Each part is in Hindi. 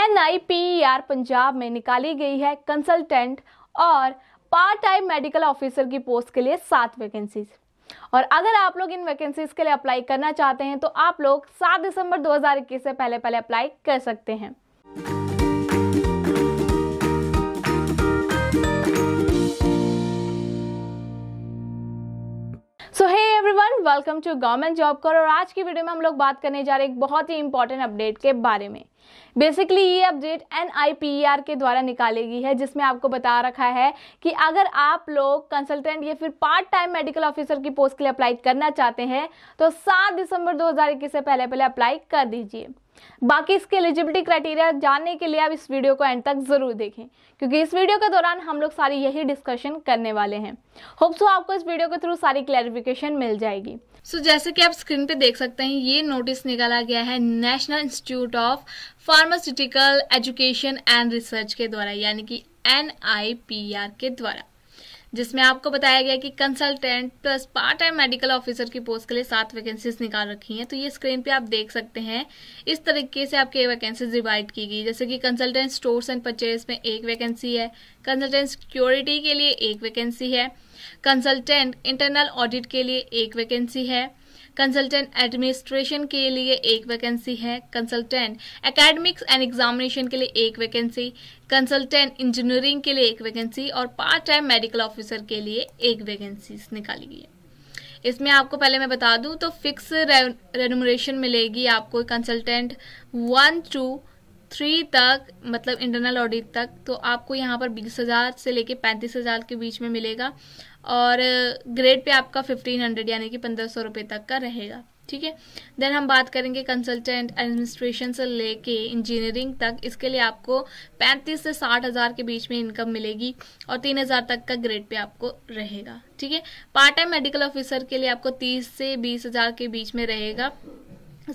एन पंजाब में निकाली गई है कंसल्टेंट और पार्ट टाइम मेडिकल ऑफिसर की पोस्ट के लिए सात वैकेंसीज और अगर आप लोग इन वैकेंसीज के लिए अप्लाई करना चाहते हैं तो आप लोग 7 दिसंबर 2021 से पहले पहले अप्लाई कर सकते हैं वेलकम टू गवर्नमेंट जॉब कर और आज की वीडियो में हम लोग बात करने जा रहे हैं एक बहुत ही इंपॉर्टेंट अपडेट के बारे में बेसिकली ये अपडेट एन e के द्वारा निकाली गई है जिसमें आपको बता रखा है कि अगर आप लोग कंसल्टेंट या फिर पार्ट टाइम मेडिकल ऑफिसर की पोस्ट के लिए अप्लाई करना चाहते हैं तो सात दिसंबर दो से पहले पहले अप्लाई कर दीजिए बाकी इसके एलिजिबिलिटी क्राइटेरिया जानने के लिए आप इस वीडियो को एंड तक ज़रूर देखें क्योंकि इस वीडियो के दौरान हम लोग सारी यही डिस्कशन करने वाले हैं होप सो आपको इस वीडियो के थ्रू सारी क्लैरिफिकेशन मिल जाएगी सो so, जैसे कि आप स्क्रीन पे देख सकते हैं ये नोटिस निकाला गया है national institute of pharmaceutical education and research के द्वारा यानी कि एन के द्वारा जिसमें आपको बताया गया कि consultant plus part time medical officer की पोस्ट के लिए सात वैकेंसीज निकाल रखी हैं तो ये स्क्रीन पे आप देख सकते हैं इस तरीके से आपके वैकेंसीज डिवाइड की गई जैसे कि कंसल्टेंट स्टोर्स एंड परचेज में एक वैकेंसी है कंसल्टेंट सिक्योरिटी के लिए एक वैकेंसी है कंसल्टेंट इंटरनल ऑडिट के लिए एक वैकेंसी है कंसल्टेंट एडमिनिस्ट्रेशन के लिए एक वैकेंसी है कंसल्टेंट एकेडमिक्स एंड एग्जामिनेशन के लिए एक वैकेंसी कंसल्टेंट इंजीनियरिंग के लिए एक वैकेंसी और पार्ट टाइम मेडिकल ऑफिसर के लिए एक वैकेंसी निकाली गई है इसमें आपको पहले मैं बता दूं तो फिक्स रेनोमेशन मिलेगी आपको कंसल्टेंट वन टू थ्री तक मतलब इंटरनल ऑडिट तक तो आपको यहाँ पर बीस हज़ार से लेके पैंतीस हज़ार के बीच में मिलेगा और ग्रेड uh, पे आपका फिफ्टीन हंड्रेड यानी कि पंद्रह सौ रुपये तक का रहेगा ठीक है देन हम बात करेंगे कंसल्टेंट एडमिनिस्ट्रेशन से लेके इंजीनियरिंग तक इसके लिए आपको पैंतीस से साठ हज़ार के बीच में इनकम मिलेगी और तीन हज़ार तक का ग्रेड पे आपको रहेगा ठीक है पार्ट टाइम मेडिकल ऑफिसर के लिए आपको तीस से बीस हज़ार के बीच में रहेगा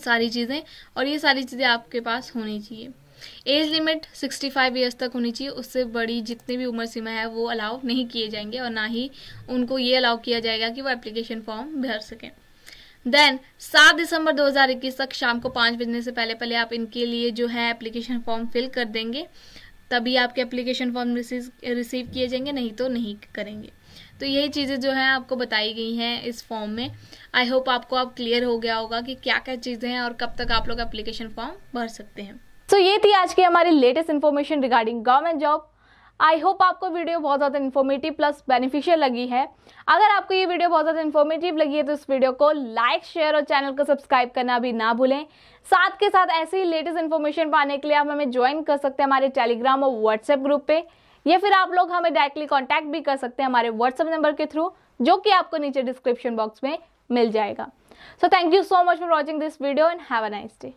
सारी चीज़ें और ये सारी चीज़ें आपके पास होनी चाहिए एज लिमिट 65 फाइव ईयर्स तक होनी चाहिए उससे बड़ी जितनी भी उम्र सीमा है वो अलाउ नहीं किए जाएंगे और ना ही उनको ये अलाउ किया जाएगा कि वो एप्लीकेशन फॉर्म भर सकें देन सात दिसंबर 2021 तक शाम को पाँच बजने से पहले पहले आप इनके लिए जो है एप्लीकेशन फॉर्म फिल कर देंगे तभी आपके एप्लीकेशन फॉर्म रिसीव किए जाएंगे नहीं तो नहीं करेंगे तो यही चीज़ें जो हैं आपको बताई गई हैं इस फॉर्म में आई होप आपको अब आप क्लियर हो गया होगा कि क्या क्या चीज़ें हैं और कब तक आप लोग एप्लीकेशन फॉर्म भर सकते हैं सो ये थी आज की हमारी latest information regarding government job I hope आपको वीडियो बहुत ज़्यादा इन्फॉर्मेटिव प्लस बेनिफिशियल लगी है अगर आपको ये वीडियो बहुत ज़्यादा इन्फॉर्मेटिव लगी है तो इस वीडियो को लाइक शेयर और चैनल को सब्सक्राइब करना भी ना भूलें साथ के साथ ऐसे ही लेटेस्ट इन्फॉर्मेशन पाने के लिए आप हमें ज्वाइन कर सकते हैं हमारे टेलीग्राम और व्हाट्सएप ग्रुप पे या फिर आप लोग हमें डायरेक्टली कॉन्टैक्ट भी कर सकते हैं हमारे व्हाट्सएप नंबर के थ्रू जो कि आपको नीचे डिस्क्रिप्शन बॉक्स में मिल जाएगा so thank you so much for watching this video and have a nice day